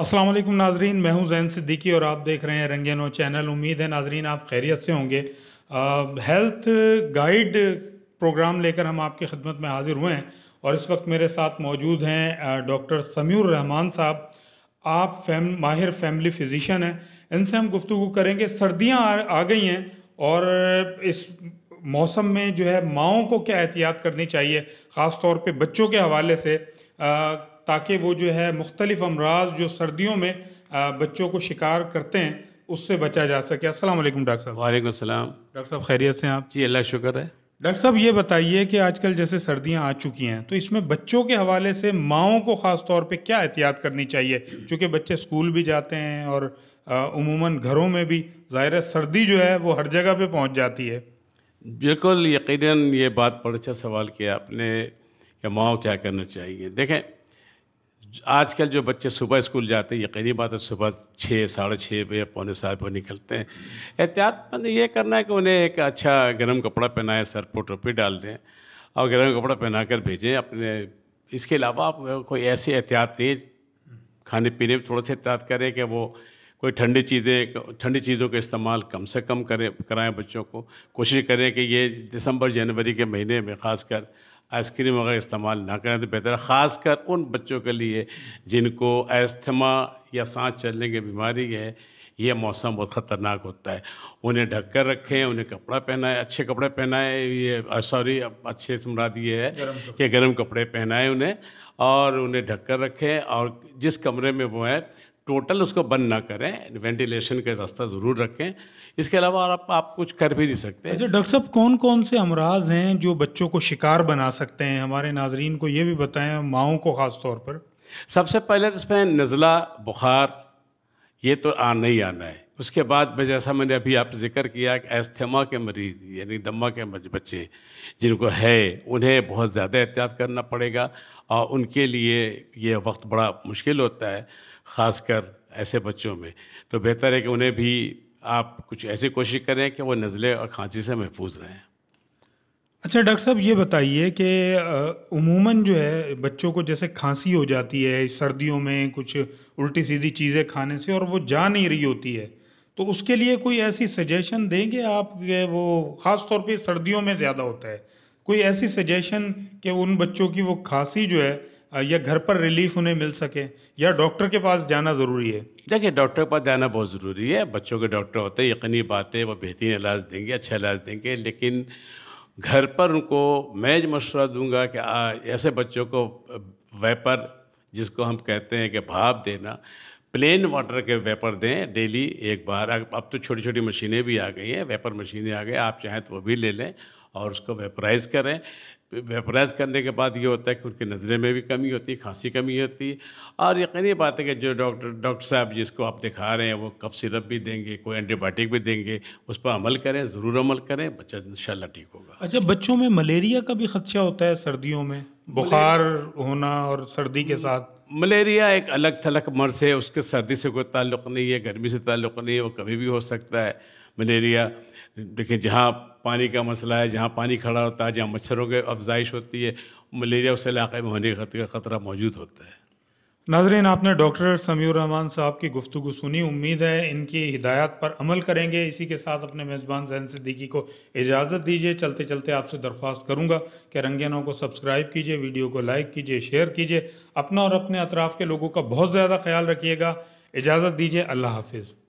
वालेकुम नाजरीन मैं हूं जैन सिद्दीकी और आप देख रहे हैं रंगेनो चैनल उम्मीद है नाजरीन आप खैरियत से होंगे हेल्थ गाइड प्रोग्राम लेकर हम आपकी खदमत में हाजिर हुए हैं और इस वक्त मेरे साथ मौजूद हैं डॉक्टर समीर रहमान साहब आप फैम माहिर फैमिली फिजिशन हैं इनसे हम गुफ्तु करेंगे सर्दियाँ आ, आ गई हैं और इस मौसम में जो है माओ को क्या एहतियात करनी चाहिए ख़ास तौर पर बच्चों के हवाले से आ, ताकि वो जो है मुख्तलिफ़ अमराज जो सर्दियों में बच्चों को शिकार करते हैं उससे बचा जा सके असल डॉक्टर साहब वालेकुम सलाम डॉक्टर साहब खैरियत से आप जी अल्लाह शुक्र है डॉक्टर साहब ये बताइए कि आजकल जैसे सर्दियां आ चुकी हैं तो इसमें बच्चों के हवाले से माओ को ख़ास तौर पे क्या एहतियात करनी चाहिए क्योंकि बच्चे स्कूल भी जाते हैं और उमूमन घरों में भी ज़ाहिर सर्दी जो है वो हर जगह पर पहुँच जाती है बिल्कुल यकीन ये बात पर अच्छा सवाल किया आपने कि माओ क्या करना चाहिए देखें आजकल जो बच्चे सुबह स्कूल जाते हैं यकीनी बात है सुबह छः साढ़े छः बजे पौने सात बजे निकलते हैं एहतियात मंद ये करना है कि उन्हें एक अच्छा गर्म कपड़ा पहनाएं सर पर टोपी डाल दें और गर्म कपड़ा पहना कर भेजें अपने इसके अलावा आप कोई ऐसी एहतियात नहीं खाने पीने में थोड़ा सा एहतियात करें कि वो कोई ठंडी चीज़ें ठंडी चीज़ों का इस्तेमाल कम से कम करें कराएं बच्चों को कोशिश करें कि ये दिसंबर जनवरी के महीने में ख़ासकर आइसक्रीम वगैरह इस्तेमाल ना करें तो बेहतर है ख़ास कर उन बच्चों के लिए जिनको एस्थमा या सांस चलने की बीमारी है ये मौसम बहुत ख़तरनाक होता है उन्हें ढक कर रखें उन्हें कपड़ा पहनाएं अच्छे कपड़े पहनाएं ये सॉरी अच्छे से मुराद ये है कि गर्म कपड़े पहनाएं उन्हें और उन्हें ढक कर रखें और जिस कमरे में वो हैं टोटल उसको बंद ना करें वेंटिलेशन का रास्ता ज़रूर रखें इसके अलावा आप आप कुछ कर भी नहीं सकते अच्छा डॉक्टर साहब कौन कौन से अमराज हैं जो बच्चों को शिकार बना सकते हैं हमारे नाजरीन को ये भी बताएं माओं को ख़ास तौर पर सबसे पहले तो इसमें नज़ला बुखार ये तो आ नहीं आना है उसके बाद में जैसा मैंने अभी आप जिक्र किया कि एस्थेमा के मरीज यानी दमा के बच्चे जिनको है उन्हें बहुत ज़्यादा एहतियात करना पड़ेगा और उनके लिए ये वक्त बड़ा मुश्किल होता है ख़ासकर ऐसे बच्चों में तो बेहतर है कि उन्हें भी आप कुछ ऐसी कोशिश करें कि वो नज़ले और खांसी से महफूज रहें अच्छा डॉक्टर साहब ये बताइए कि उमूमन जो है बच्चों को जैसे खांसी हो जाती है सर्दियों में कुछ उल्टी सीधी चीज़ें खाने से और वो जा नहीं रही होती है तो उसके लिए कोई ऐसी सजेशन देंगे आप वो ख़ास तौर पे सर्दियों में ज़्यादा होता है कोई ऐसी सजेशन कि उन बच्चों की वो खांसी जो है या घर पर रिलीफ उन्हें मिल सके या डॉक्टर के पास जाना ज़रूरी है देखिए डॉक्टर के पास जाना बहुत ज़रूरी है बच्चों के डॉक्टर होते हैं यकीनी बात है वो बेहतरीन इलाज देंगे अच्छा इलाज देंगे लेकिन घर पर उनको मैं मशवरा दूंगा कि ऐसे बच्चों को वेपर जिसको हम कहते हैं कि भाप देना प्लेन वाटर के वेपर दें डेली एक बार अब तो छोटी छोटी मशीनें भी आ गई हैं वेपर मशीनें आ गई आप चाहें तो वो भी ले लें और उसको वेपराइज़ करें वेपराइज़ करने के बाद ये होता है कि उनकी नज़रे में भी कमी होती है खांसी कमी होती है और यकीनी बात है कि जो डॉक्टर डॉक्टर साहब जिसको आप दिखा रहे हैं वो कफ सिरप भी देंगे कोई एंटीबायोटिक भी देंगे उस पर अमल करें ज़रूर अमल करें बच्चा इन ठीक होगा अच्छा बच्चों में मलेरिया का भी ख़दशा होता है सर्दियों में बुखार होना और सर्दी के साथ मलेरिया एक अलग थलग मर्ज है उसके सर्दी से कोई ताल्लुक़ नहीं है गर्मी से ताल्लुक़ नहीं है वो कभी भी हो सकता है मलेरिया देखिए जहाँ पानी का मसला है जहाँ पानी खड़ा होता है जहाँ मच्छरों की अफजाइश होती है मलेरिया उस इलाके में होने का खतरा मौजूद होता है नाजरीन आपने डॉक्टर समीर रहमान साहब की गुफ्तु सुनी उम्मीद है इनकी हिदायत पर अमल करेंगे इसी के साथ अपने मेज़बान जहन सिद्दीकी को इजाज़त दीजिए चलते चलते आपसे दरख्वास्त करूँगा कि रंगेनों को सब्सक्राइब कीजिए वीडियो को लाइक कीजिए शेयर कीजिए अपना और अपने अतराफ़ के लोगों का बहुत ज़्यादा ख्याल रखिएगा इजाज़त दीजिए अल्लाह हाफिज़